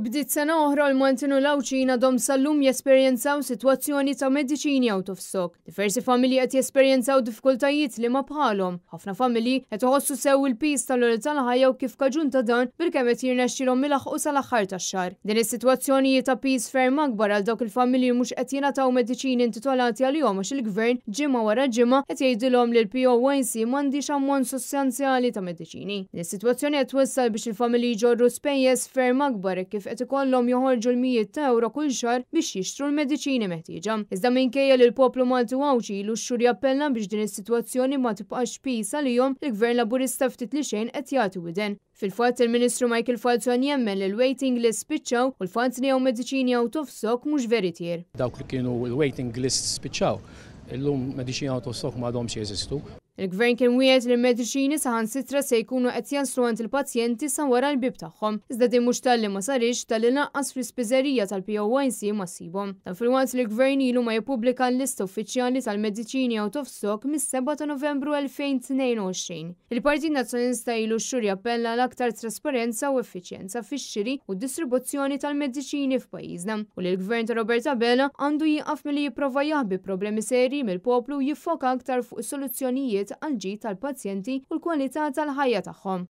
Bdiet sena oħra l-Montinu Lawċina dom sal-lum jesperjenzaw situazzjoni ta' mediċini out of stock. Diversi familji qed jesperjenzaw diffikultajiet li ma bħalhom. Ħafna familji qed iħossu sew il-pis tal-ori tal-ħajja u kif kaġun ta' dan birkemm qed jirnexxilhom milaħqu sal-aħħar tax-xahar. Din is-sitwazzjoni ta' pis ferm akbar għal dawk il-familji mhux qed jingħataw mediċini intitolati għalihom għax il-gvern ġimgħa wara ġimgħa qed jgħidilhom li l-POYC m'għandix ammont sostanzjali ta' mediċini. Din is-sitwazzjoni qed twassal biex il-familji ġorru spejjeż ferm akbar e kif kif qed ikollhom joħorġu l-mijiet ta' euro kull xar biex jixtru l-mediċini meħtieġa. Iżda minkejja li l-poplu Maltu għawċi ilu xur jappella biex din is-sitwazzjoni ma tibqax pisa li jom il-gvern laburista ftit li xejn qed jagħtu widen. Fil-fatt il-Ministru Michael Falzon jemmen li l-waiting list spiċċaw u l-fatt li hawn mediċini out of stock mhux veritier. Dawk li kienu l-waiting list spiċċaw, illum mediċini out of stock ma domx jeżistu. Il-gvern kien wieħed li l-medicini saħan sitra se jkunu qed jaslu għand il-pazjenti sa wara l-bib tagħhom, iżda din mhux tal-li ma sarix tal inqas fl-ispiżerija tal-POYC ma sibhom. Dan filwant li l-gvern ilu ma jippubblika l-lista uffiċjali tal-mediċini out of stock mis-7 ta' Novembru 2022. Il-Partit Nazzjonista ilu x-xur jappella l-aktar trasparenza u effiċjenza fix-xiri u distribuzzjoni tal-mediċini f'pajjiżna u li l-gvern ta' Roberta Bella għandu jieqaf milli jipprova jaħbi problemi seri mill-poplu jiffoka aktar fuq soluzzjonijiet l għal ġid tal-pazjenti u l-kwalità tal-ħajja tagħhom.